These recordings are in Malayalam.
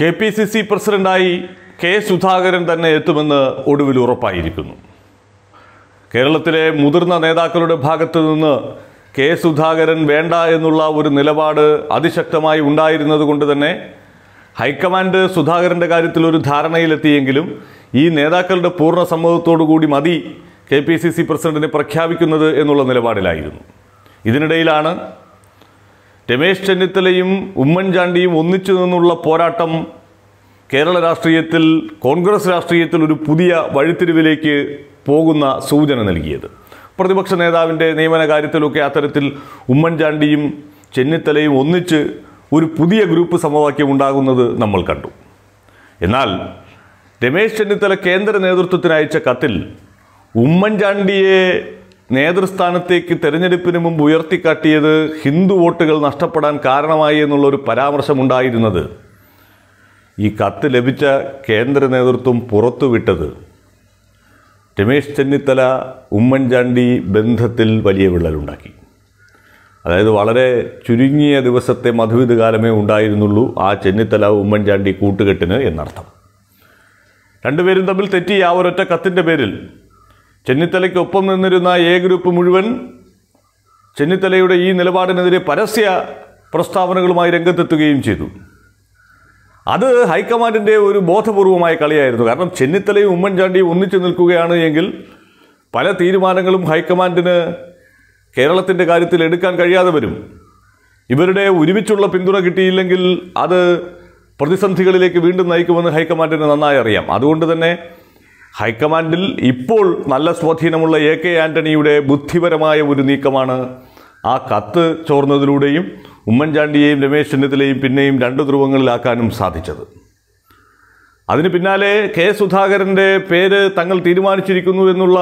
കെ പി സി സി പ്രസിഡന്റായി കെ സുധാകരൻ തന്നെ എത്തുമെന്ന് ഒടുവിൽ ഉറപ്പായിരിക്കുന്നു കേരളത്തിലെ മുതിർന്ന നേതാക്കളുടെ ഭാഗത്തു നിന്ന് കെ സുധാകരൻ വേണ്ട എന്നുള്ള ഒരു നിലപാട് അതിശക്തമായി ഉണ്ടായിരുന്നത് കൊണ്ട് തന്നെ ഹൈക്കമാൻഡ് സുധാകരൻ്റെ കാര്യത്തിൽ ഒരു ധാരണയിലെത്തിയെങ്കിലും ഈ നേതാക്കളുടെ പൂർണ്ണ സമ്മതത്തോടു കൂടി മതി കെ പി സി സി പ്രസിഡന്റിനെ പ്രഖ്യാപിക്കുന്നത് എന്നുള്ള നിലപാടിലായിരുന്നു ഇതിനിടയിലാണ് രമേശ് ചെന്നിത്തലയും ഉമ്മൻചാണ്ടിയും ഒന്നിച്ചു നിന്നുള്ള പോരാട്ടം കേരള രാഷ്ട്രീയത്തിൽ കോൺഗ്രസ് രാഷ്ട്രീയത്തിൽ ഒരു പുതിയ വഴിത്തിരിവിലേക്ക് പോകുന്ന സൂചന നൽകിയത് പ്രതിപക്ഷ നേതാവിൻ്റെ നിയമന കാര്യത്തിലൊക്കെ അത്തരത്തിൽ ഉമ്മൻചാണ്ടിയും ചെന്നിത്തലയും ഒന്നിച്ച് ഒരു പുതിയ ഗ്രൂപ്പ് സമവാക്യം ഉണ്ടാകുന്നത് നമ്മൾ കണ്ടു എന്നാൽ രമേശ് ചെന്നിത്തല കേന്ദ്ര നേതൃത്വത്തിന് അയച്ച കത്തിൽ ഉമ്മൻചാണ്ടിയെ നേതൃസ്ഥാനത്തേക്ക് തെരഞ്ഞെടുപ്പിന് മുമ്പ് ഉയർത്തിക്കാട്ടിയത് ഹിന്ദു വോട്ടുകൾ നഷ്ടപ്പെടാൻ കാരണമായി എന്നുള്ളൊരു പരാമർശമുണ്ടായിരുന്നത് ഈ കത്ത് ലഭിച്ച കേന്ദ്ര നേതൃത്വം പുറത്തുവിട്ടത് രമേശ് ചെന്നിത്തല ഉമ്മൻചാണ്ടി ബന്ധത്തിൽ വലിയ വിള്ളലുണ്ടാക്കി അതായത് വളരെ ചുരുങ്ങിയ ദിവസത്തെ മധുവിധ കാലമേ ഉണ്ടായിരുന്നുള്ളൂ ആ ചെന്നിത്തല ഉമ്മൻചാണ്ടി കൂട്ടുകെട്ടിന് എന്നർത്ഥം രണ്ടുപേരും തമ്മിൽ തെറ്റി ആ ഒരൊറ്റ കത്തിൻ്റെ പേരിൽ ചെന്നിത്തലയ്ക്കൊപ്പം നിന്നിരുന്ന എ ഗ്രൂപ്പ് മുഴുവൻ ചെന്നിത്തലയുടെ ഈ നിലപാടിനെതിരെ പരസ്യ പ്രസ്താവനകളുമായി രംഗത്തെത്തുകയും ചെയ്തു അത് ഹൈക്കമാൻഡിൻ്റെ ഒരു ബോധപൂർവമായ കളിയായിരുന്നു കാരണം ചെന്നിത്തലയും ഉമ്മൻചാണ്ടിയും ഒന്നിച്ചു നിൽക്കുകയാണ് എങ്കിൽ പല തീരുമാനങ്ങളും ഹൈക്കമാൻഡിന് കേരളത്തിൻ്റെ കാര്യത്തിൽ എടുക്കാൻ കഴിയാതെ വരും ഇവരുടെ ഒരുമിച്ചുള്ള പിന്തുണ കിട്ടിയില്ലെങ്കിൽ അത് പ്രതിസന്ധികളിലേക്ക് വീണ്ടും നയിക്കുമെന്ന് ഹൈക്കമാൻഡിന് നന്നായി അറിയാം അതുകൊണ്ട് തന്നെ ഹൈക്കമാൻഡിൽ ഇപ്പോൾ നല്ല സ്വാധീനമുള്ള എ കെ ആൻ്റണിയുടെ ബുദ്ധിപരമായ ഒരു നീക്കമാണ് ആ കത്ത് ചോർന്നതിലൂടെയും ഉമ്മൻചാണ്ടിയെയും രമേശ് ചെന്നിത്തലയും പിന്നെയും രണ്ട് ധ്രുവങ്ങളിലാക്കാനും സാധിച്ചത് അതിന് പിന്നാലെ കെ സുധാകരൻ്റെ പേര് തങ്ങൾ തീരുമാനിച്ചിരിക്കുന്നു എന്നുള്ള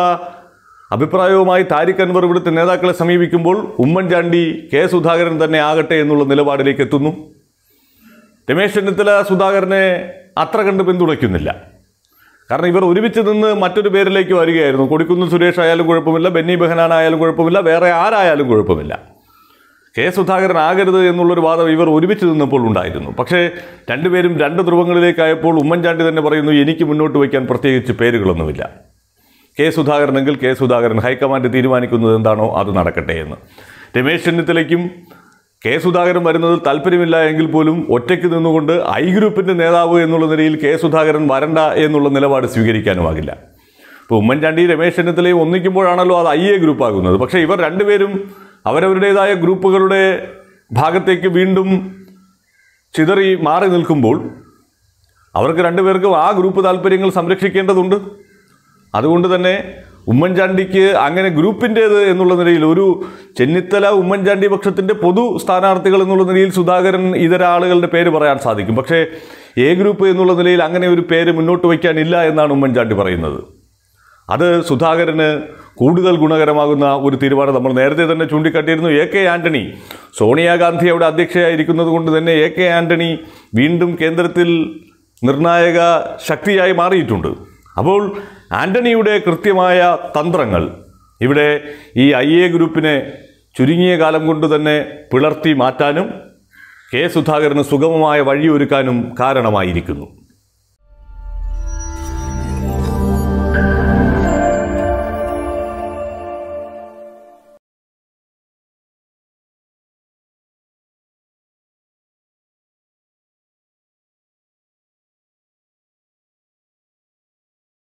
അഭിപ്രായവുമായി താരിഖ് അൻവർ ഇവിടുത്തെ നേതാക്കളെ സമീപിക്കുമ്പോൾ ഉമ്മൻചാണ്ടി കെ സുധാകരൻ തന്നെ ആകട്ടെ എന്നുള്ള നിലപാടിലേക്ക് എത്തുന്നു രമേശ് ചെന്നിത്തല സുധാകരനെ അത്ര കണ്ട് പിന്തുണയ്ക്കുന്നില്ല കാരണം ഇവർ ഒരുമിച്ച് നിന്ന് മറ്റൊരു പേരിലേക്ക് വരികയായിരുന്നു കൊടിക്കുന്ന് സുരേഷ് ആയാലും കുഴപ്പമില്ല ബെന്നി ബെഹനാൻ ആയാലും കുഴപ്പമില്ല വേറെ ആരായാലും കുഴപ്പമില്ല കെ സുധാകരൻ ആകരുത് എന്നുള്ളൊരു വാദം ഇവർ ഒരുമിച്ച് നിന്നപ്പോൾ ഉണ്ടായിരുന്നു പക്ഷേ രണ്ടുപേരും രണ്ട് ധ്രുവങ്ങളിലേക്കായപ്പോൾ ഉമ്മൻചാണ്ടി തന്നെ പറയുന്നു എനിക്ക് മുന്നോട്ട് വയ്ക്കാൻ പ്രത്യേകിച്ച് പേരുകളൊന്നുമില്ല കെ സുധാകരനെങ്കിൽ കെ സുധാകരൻ ഹൈക്കമാൻഡ് തീരുമാനിക്കുന്നത് എന്താണോ അത് നടക്കട്ടെ എന്ന് രമേശ് ചെന്നിത്തലയ്ക്കും കെ സുധാകരൻ വരുന്നത് താല്പര്യമില്ല എങ്കിൽ പോലും ഒറ്റയ്ക്ക് നിന്നുകൊണ്ട് ഐ ഗ്രൂപ്പിൻ്റെ നേതാവ് എന്നുള്ള നിലയിൽ കെ സുധാകരൻ വരണ്ട എന്നുള്ള നിലപാട് സ്വീകരിക്കാനുമാകില്ല ഇപ്പോൾ ഉമ്മൻചാണ്ടി രമേശ് ചെന്നിത്തലയും ഒന്നിക്കുമ്പോഴാണല്ലോ അത് ഐ എ ഗ്രൂപ്പാകുന്നത് പക്ഷേ ഇവർ രണ്ടുപേരും അവരവരുടേതായ ഗ്രൂപ്പുകളുടെ ഭാഗത്തേക്ക് വീണ്ടും ചിതറി മാറി നിൽക്കുമ്പോൾ അവർക്ക് രണ്ടുപേർക്കും ആ ഗ്രൂപ്പ് താല്പര്യങ്ങൾ സംരക്ഷിക്കേണ്ടതുണ്ട് അതുകൊണ്ട് തന്നെ ഉമ്മൻചാണ്ടിക്ക് അങ്ങനെ ഗ്രൂപ്പിൻ്റേത് എന്നുള്ള നിലയിൽ ഒരു ചെന്നിത്തല ഉമ്മൻചാണ്ടി പക്ഷത്തിൻ്റെ പൊതു സ്ഥാനാർത്ഥികൾ എന്നുള്ള നിലയിൽ സുധാകരൻ ഇതര ആളുകളുടെ പേര് പറയാൻ സാധിക്കും പക്ഷേ എ ഗ്രൂപ്പ് എന്നുള്ള നിലയിൽ അങ്ങനെ ഒരു പേര് മുന്നോട്ട് വയ്ക്കാനില്ല എന്നാണ് ഉമ്മൻചാണ്ടി പറയുന്നത് അത് സുധാകരന് കൂടുതൽ ഗുണകരമാകുന്ന ഒരു തീരുമാനം നമ്മൾ നേരത്തെ തന്നെ ചൂണ്ടിക്കാട്ടിയിരുന്നു എ കെ ആൻ്റണി സോണിയാഗാന്ധി അവിടെ അധ്യക്ഷയായിരിക്കുന്നത് കൊണ്ട് തന്നെ എ കെ ആൻ്റണി വീണ്ടും കേന്ദ്രത്തിൽ നിർണായക ശക്തിയായി മാറിയിട്ടുണ്ട് അപ്പോൾ ആൻ്റണിയുടെ കൃത്യമായ തന്ത്രങ്ങൾ ഇവിടെ ഈ ഐ എ ഗ്രൂപ്പിനെ ചുരുങ്ങിയ കാലം കൊണ്ട് തന്നെ പിളർത്തി മാറ്റാനും കെ സുധാകരന് സുഗമമായ വഴിയൊരുക്കാനും കാരണമായിരിക്കുന്നു